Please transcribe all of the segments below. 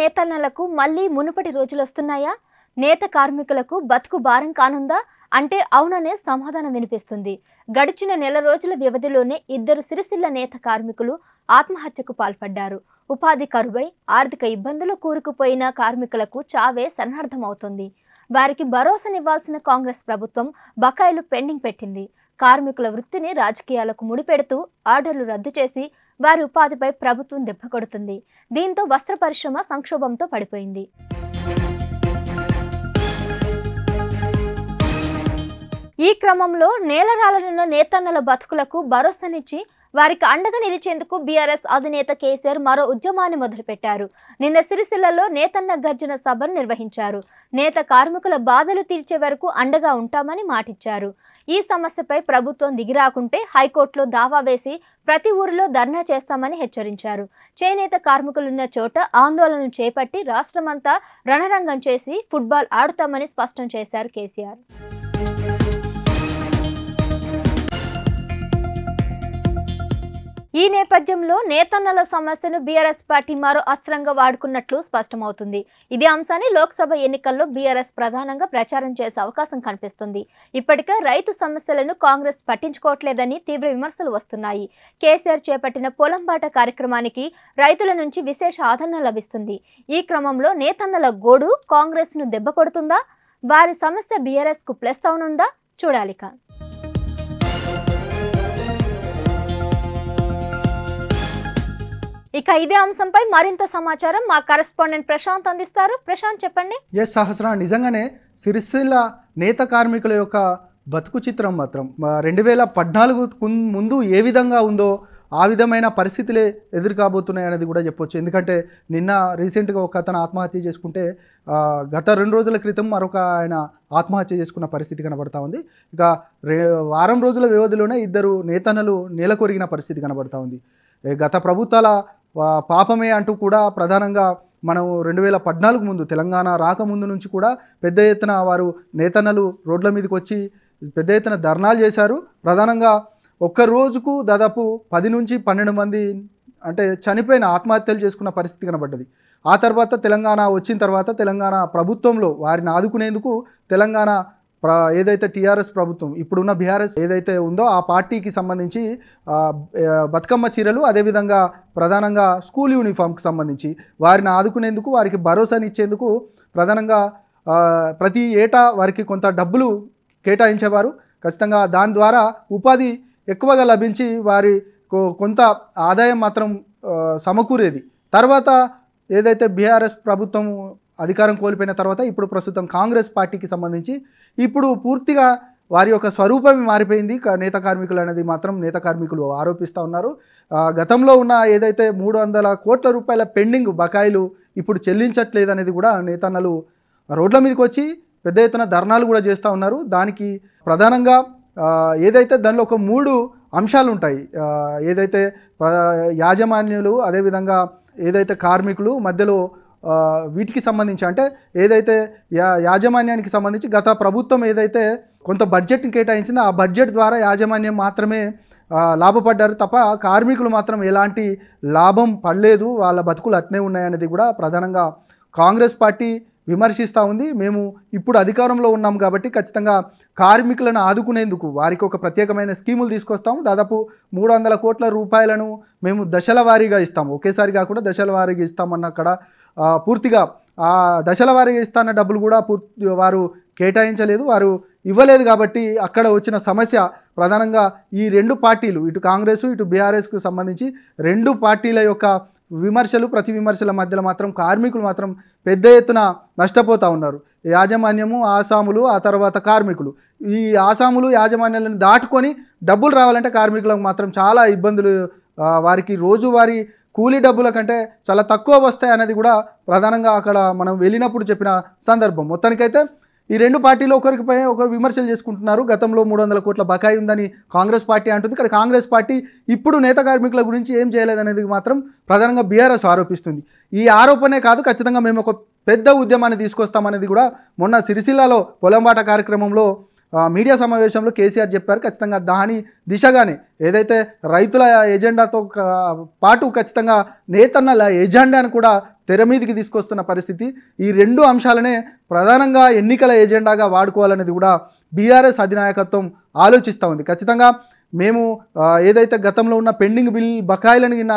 నేతన్నలకు మళ్లీ మునుపటి రోజులు వస్తున్నాయా నేత కార్మికులకు బతుకు భారం కానుందా అంటే అవుననే సమాధానం వినిపిస్తుంది గడిచిన నెల రోజుల వ్యవధిలోనే ఇద్దరు సిరిసిల్ల నేత కార్మికులు ఆత్మహత్యకు పాల్పడ్డారు ఉపాధి కరువై ఆర్థిక ఇబ్బందులు కూరుకుపోయిన కార్మికులకు చావే సన్నర్థమవుతుంది వారికి భరోసానివ్వాల్సిన కాంగ్రెస్ ప్రభుత్వం బకాయిలు పెండింగ్ పెట్టింది కార్మికుల వృత్తిని రాజకీయాలకు ముడిపెడుతూ ఆర్డర్లు రద్దు చేసి వారి ఉపాధిపై ప్రభుత్వం దెబ్బకొడుతుంది దీంతో వస్త్ర పరిశ్రమ సంక్షోభంతో పడిపోయింది ఈ క్రమంలో నేలరాలనున్న నేతన్నల బతుకులకు భరోసానిచ్చి వారికి అండగా నిలిచేందుకు బీఆర్ఎస్ అధినేత కేసీఆర్ మరో ఉద్యమాన్ని మొదలుపెట్టారు నిన్న సిరిసిల్లలో నేతన్న గర్జన సభను నిర్వహించారు నేత కార్మికుల బాధలు తీర్చే వరకు అండగా ఉంటామని మాటిచ్చారు ఈ సమస్యపై ప్రభుత్వం దిగిరాకుంటే హైకోర్టులో దావా వేసి ప్రతి ఊరిలో ధర్నా చేస్తామని హెచ్చరించారు చేనేత కార్మికులున్న చోట ఆందోళన చేపట్టి రాష్ట్రమంతా రణరంగం చేసి ఫుట్బాల్ ఆడుతామని స్పష్టం చేశారు కేసీఆర్ ఈ నేపథ్యంలో నేతన్నల సమస్యను బీఆర్ఎస్ పార్టీ మరో అస్త్రంగా వాడుకున్నట్లు స్పష్టమవుతుంది ఇదే అంశాన్ని లోక్సభ ఎన్నికల్లో బీఆర్ఎస్ ప్రధానంగా ప్రచారం చేసే అవకాశం కనిపిస్తుంది ఇప్పటికే రైతు సమస్యలను కాంగ్రెస్ పట్టించుకోవట్లేదని తీవ్ర విమర్శలు వస్తున్నాయి కేసీఆర్ చేపట్టిన పొలం బాట కార్యక్రమానికి రైతుల నుంచి విశేష ఆదరణ లభిస్తుంది ఈ క్రమంలో నేతన్నల గోడు కాంగ్రెస్ను దెబ్బ కొడుతుందా వారి సమస్య బీఆర్ఎస్కు ప్లస్ అవునుందా చూడాలిక ఇక ఇదే అంశంపై మరింత సమాచారం మా కరెస్పాండెంట్ ప్రశాంత్ అందిస్తారు ప్రశాంత్ చెప్పండి ఎస్ సహస్ర నిజంగానే సిరిసిల్ల నేత కార్మికుల యొక్క బతుకు చిత్రం మాత్రం రెండు వేల పద్నాలుగు ముందు ఏ విధంగా ఉందో ఆ విధమైన పరిస్థితులే ఎదురుకాబోతున్నాయి అనేది కూడా చెప్పొచ్చు ఎందుకంటే నిన్న రీసెంట్గా ఒక అతను ఆత్మహత్య చేసుకుంటే గత రెండు రోజుల క్రితం మరొక ఆయన ఆత్మహత్య చేసుకున్న పరిస్థితి కనబడతా ఉంది ఇక వారం రోజుల వ్యవధిలోనే ఇద్దరు నేతనలు నేలకొరిగిన పరిస్థితి కనబడతా ఉంది గత ప్రభుత్వాల పాపమే అంటూ కూడా ప్రధానంగా మనం రెండు వేల పద్నాలుగు ముందు తెలంగాణ రాకముందు నుంచి కూడా పెద్ద ఎత్తున వారు నేతన్నలు రోడ్ల మీదకి వచ్చి పెద్ద ఎత్తున ధర్నాలు చేశారు ప్రధానంగా ఒక్కరోజుకు దాదాపు పది నుంచి పన్నెండు మంది అంటే చనిపోయిన ఆత్మహత్యలు చేసుకున్న పరిస్థితి కనబడ్డది ఆ తర్వాత తెలంగాణ వచ్చిన తర్వాత తెలంగాణ ప్రభుత్వంలో వారిని ఆదుకునేందుకు తెలంగాణ ప్ర ఏదైతే టీఆర్ఎస్ ప్రభుత్వం ఇప్పుడున్న బీఆర్ఎస్ ఏదైతే ఉందో ఆ పార్టీకి సంబంధించి బతుకమ్మ చీరలు అదేవిధంగా ప్రధానంగా స్కూల్ యూనిఫామ్కి సంబంధించి వారిని ఆదుకునేందుకు వారికి భరోసానిచ్చేందుకు ప్రధానంగా ప్రతి ఏటా వారికి కొంత డబ్బులు కేటాయించేవారు ఖచ్చితంగా దాని ద్వారా ఉపాధి ఎక్కువగా లభించి వారి కొంత ఆదాయం మాత్రం సమకూరేది తర్వాత ఏదైతే బీఆర్ఎస్ ప్రభుత్వం అధికారం కోల్పోయిన తర్వాత ఇప్పుడు ప్రస్తుతం కాంగ్రెస్ పార్టీకి సంబంధించి ఇప్పుడు పూర్తిగా వారి యొక్క స్వరూపం మారిపోయింది నేత కార్మికులు అనేది మాత్రం నేత కార్మికులు ఆరోపిస్తూ ఉన్నారు గతంలో ఉన్న ఏదైతే మూడు వందల కోట్ల రూపాయల పెండింగ్ బకాయిలు ఇప్పుడు చెల్లించట్లేదు అనేది కూడా నేతన్నలు రోడ్ల మీదకి వచ్చి పెద్ద ఎత్తున ధర్నాలు కూడా చేస్తూ ఉన్నారు దానికి ప్రధానంగా ఏదైతే దానిలో ఒక మూడు అంశాలు ఉంటాయి ఏదైతే యాజమాన్యులు అదేవిధంగా ఏదైతే కార్మికులు మధ్యలో వీటికి సంబంధించి అంటే ఏదైతే యా యాజమాన్యానికి సంబంధించి గత ప్రభుత్వం ఏదైతే కొంత బడ్జెట్ని కేటాయించిందో ఆ బడ్జెట్ ద్వారా యాజమాన్యం మాత్రమే లాభపడ్డారు తప్ప కార్మికులు మాత్రం ఎలాంటి లాభం పడలేదు వాళ్ళ బతుకులు అట్నే ఉన్నాయనేది కూడా ప్రధానంగా కాంగ్రెస్ పార్టీ విమర్శిస్తూ ఉంది మేము ఇప్పుడు అధికారంలో ఉన్నాం కాబట్టి ఖచ్చితంగా కార్మికులను ఆదుకునేందుకు వారికి ఒక ప్రత్యేకమైన స్కీములు తీసుకొస్తాము దాదాపు మూడు వందల కోట్ల రూపాయలను మేము దశల వారీగా ఇస్తాము ఒకేసారి కాకుండా దశల వారీగా ఇస్తామన్న అక్కడ పూర్తిగా ఆ దశల వారీగా ఇస్తాన్న డబ్బులు కూడా పూర్తి వారు కేటాయించలేదు వారు ఇవ్వలేదు కాబట్టి అక్కడ వచ్చిన సమస్య ప్రధానంగా ఈ రెండు పార్టీలు ఇటు కాంగ్రెస్ ఇటు బీఆర్ఎస్కు సంబంధించి రెండు పార్టీల యొక్క విమర్శలు ప్రతి విమర్శల మధ్యలో మాత్రం కార్మికులు మాత్రం పెద్ద ఎత్తున నష్టపోతూ ఉన్నారు యాజమాన్యము ఆసాములు ఆ తర్వాత కార్మికులు ఈ ఆసాములు యాజమాన్యాలను దాటుకొని డబ్బులు రావాలంటే కార్మికులకు మాత్రం చాలా ఇబ్బందులు వారికి రోజువారీ కూలీ డబ్బుల కంటే చాలా తక్కువ వస్తాయి అనేది కూడా ప్రధానంగా అక్కడ మనం వెళ్ళినప్పుడు చెప్పిన సందర్భం మొత్తానికైతే ఈ రెండు పార్టీలు ఒకరికి పై ఒకరు విమర్శలు చేసుకుంటున్నారు గతంలో మూడు వందల కోట్ల బకాయి ఉందని కాంగ్రెస్ పార్టీ అంటుంది కానీ కాంగ్రెస్ పార్టీ ఇప్పుడు నేత కార్మికుల గురించి ఏం చేయలేదనేది మాత్రం ప్రధానంగా బీఆర్ఎస్ ఆరోపిస్తుంది ఈ ఆరోపణే కాదు ఖచ్చితంగా మేము ఒక పెద్ద ఉద్యమాన్ని తీసుకొస్తామనేది కూడా మొన్న సిరిసిల్లలో పొలంబాట కార్యక్రమంలో మీడియా సమావేశంలో కేసీఆర్ చెప్పారు ఖచ్చితంగా దాని దిశగానే ఏదైతే రైతుల ఎజెండాతో పాటు ఖచ్చితంగా నేతన్నల ఎజెండాను కూడా తెర మీదికి తీసుకొస్తున్న పరిస్థితి ఈ రెండు అంశాలనే ప్రధానంగా ఎన్నికల ఎజెండాగా వాడుకోవాలనేది కూడా బీఆర్ఎస్ అధినాయకత్వం ఆలోచిస్తూ ఉంది ఖచ్చితంగా మేము ఏదైతే గతంలో ఉన్న పెండింగ్ బిల్ బకాయిలను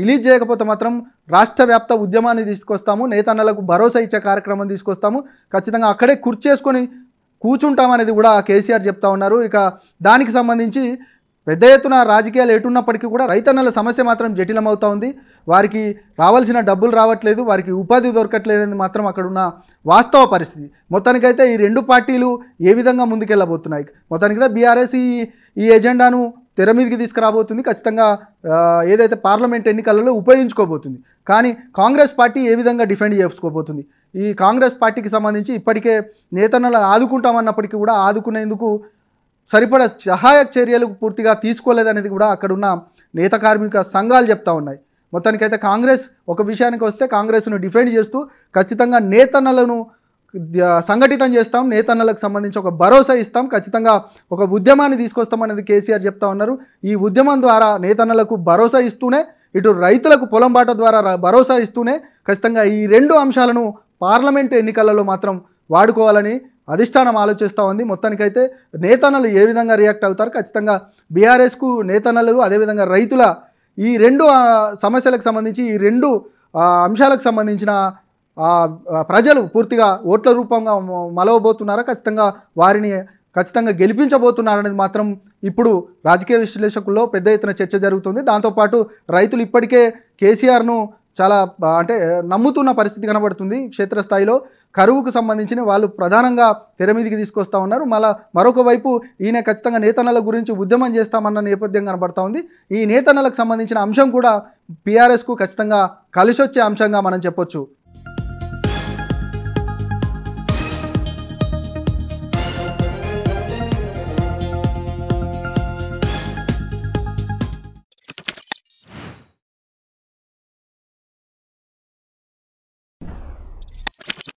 రిలీజ్ చేయకపోతే మాత్రం రాష్ట్ర వ్యాప్త ఉద్యమాన్ని తీసుకొస్తాము నేతన్నలకు భరోసా ఇచ్చే కార్యక్రమం తీసుకొస్తాము ఖచ్చితంగా అక్కడే కుర్చేసుకొని కూర్చుంటామనేది కూడా కేసీఆర్ చెప్తా ఉన్నారు ఇక దానికి సంబంధించి పెద్ద ఎత్తున రాజకీయాలు ఎటున్నప్పటికీ కూడా రైతన్నల సమస్య మాత్రం జటిలమవుతూ ఉంది వారికి రావాల్సిన డబ్బులు రావట్లేదు వారికి ఉపాధి దొరకట్లేదనేది మాత్రం అక్కడున్న వాస్తవ పరిస్థితి మొత్తానికైతే ఈ రెండు పార్టీలు ఏ విధంగా ముందుకెళ్ళబోతున్నాయి మొత్తానికైతే బీఆర్ఎస్ ఈ ఈ ఎజెండాను తెర మీదకి తీసుకురాబోతుంది ఖచ్చితంగా ఏదైతే పార్లమెంట్ ఎన్నికలలో ఉపయోగించుకోబోతుంది కానీ కాంగ్రెస్ పార్టీ ఏ విధంగా డిఫెండ్ చేసుకోబోతుంది ఈ కాంగ్రెస్ పార్టీకి సంబంధించి ఇప్పటికే నేతన్నలను ఆదుకుంటామన్నప్పటికీ కూడా ఆదుకునేందుకు సరిపడ సహాయ చర్యలు పూర్తిగా తీసుకోలేదనేది కూడా అక్కడున్న నేత కార్మిక సంఘాలు చెప్తా ఉన్నాయి మొత్తానికైతే కాంగ్రెస్ ఒక విషయానికి వస్తే కాంగ్రెస్ను డిఫెండ్ చేస్తూ ఖచ్చితంగా నేతన్నలను సంఘటితం చేస్తాం నేతన్నలకు సంబంధించి ఒక భరోసా ఇస్తాం ఖచ్చితంగా ఒక ఉద్యమాన్ని తీసుకొస్తాం అనేది కేసీఆర్ చెప్తా ఉన్నారు ఈ ఉద్యమం ద్వారా నేతన్నలకు భరోసా ఇస్తూనే ఇటు రైతులకు పొలం బాట ద్వారా భరోసా ఇస్తూనే ఖచ్చితంగా ఈ రెండు అంశాలను పార్లమెంట్ ఎన్నికలలో మాత్రం వాడుకోవాలని అధిష్టానం ఆలోచిస్తూ ఉంది మొత్తానికైతే నేతన్నలు ఏ విధంగా రియాక్ట్ అవుతారు ఖచ్చితంగా బీఆర్ఎస్కు నేతన్నలు అదేవిధంగా రైతుల ఈ రెండు సమస్యలకు సంబంధించి ఈ రెండు అంశాలకు సంబంధించిన ప్రజలు పూర్తిగా ఓట్ల రూపంగా మలవబోతున్నారా ఖచ్చితంగా వారిని ఖచ్చితంగా గెలిపించబోతున్నారనేది మాత్రం ఇప్పుడు రాజకీయ విశ్లేషకుల్లో పెద్ద ఎత్తున చర్చ జరుగుతుంది దాంతోపాటు రైతులు ఇప్పటికే కేసీఆర్ను చాలా అంటే నమ్ముతున్న పరిస్థితి కనబడుతుంది క్షేత్రస్థాయిలో కరువుకు సంబంధించిన వాళ్ళు ప్రధానంగా తెర మీదికి తీసుకొస్తా ఉన్నారు మళ్ళా మరొక వైపు ఈయన ఖచ్చితంగా నేతన్నల గురించి ఉద్యమం చేస్తామన్న నేపథ్యం కనబడతా ఉంది ఈ నేతన్నలకు సంబంధించిన అంశం కూడా పీఆర్ఎస్కు ఖచ్చితంగా కలిసొచ్చే అంశంగా మనం చెప్పొచ్చు